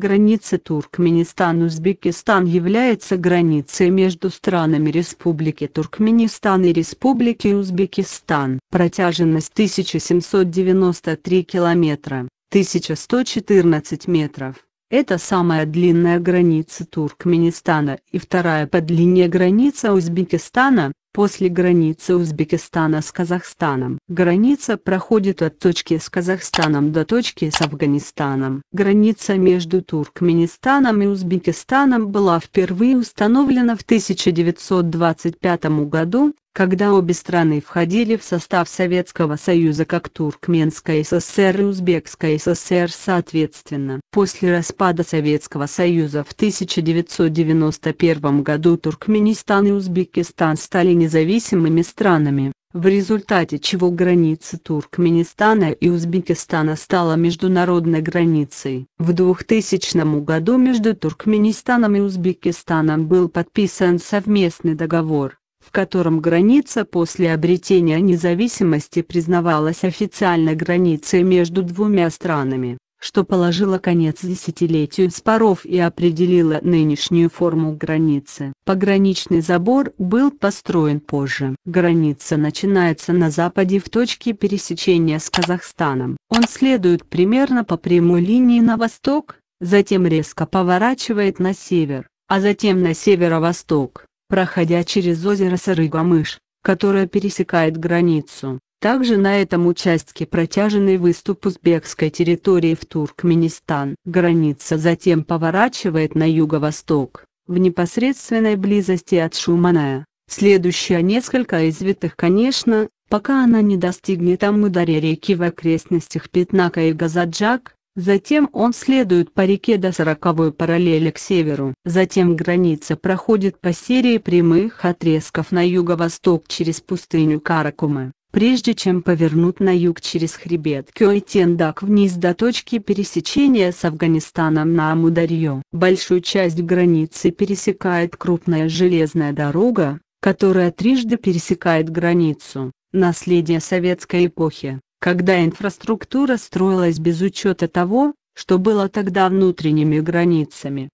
Граница Туркменистан-Узбекистан является границей между странами Республики Туркменистан и Республики Узбекистан. Протяженность 1793 километра, 1114 метров. Это самая длинная граница Туркменистана и вторая по длине граница Узбекистана, после границы Узбекистана с Казахстаном. Граница проходит от точки с Казахстаном до точки с Афганистаном. Граница между Туркменистаном и Узбекистаном была впервые установлена в 1925 году, когда обе страны входили в состав Советского Союза как Туркменская ССР и Узбекская ССР соответственно. После распада Советского Союза в 1991 году Туркменистан и Узбекистан стали независимыми странами, в результате чего граница Туркменистана и Узбекистана стала международной границей. В 2000 году между Туркменистаном и Узбекистаном был подписан совместный договор в котором граница после обретения независимости признавалась официально границей между двумя странами, что положило конец десятилетию споров и определило нынешнюю форму границы. Пограничный забор был построен позже. Граница начинается на западе в точке пересечения с Казахстаном. Он следует примерно по прямой линии на восток, затем резко поворачивает на север, а затем на северо-восток проходя через озеро Сарыгамыш, которое пересекает границу. Также на этом участке протяженный выступ узбекской территории в Туркменистан. Граница затем поворачивает на юго-восток, в непосредственной близости от Шуманая. Следующая несколько извитых, конечно, пока она не достигнет Амударе реки в окрестностях Пятнака и Газаджак, Затем он следует по реке до сороковой параллели к северу. Затем граница проходит по серии прямых отрезков на юго-восток через пустыню Каракумы, прежде чем повернуть на юг через хребет Кёйтендак вниз до точки пересечения с Афганистаном на Амударье. Большую часть границы пересекает крупная железная дорога, которая трижды пересекает границу, наследие советской эпохи когда инфраструктура строилась без учета того, что было тогда внутренними границами.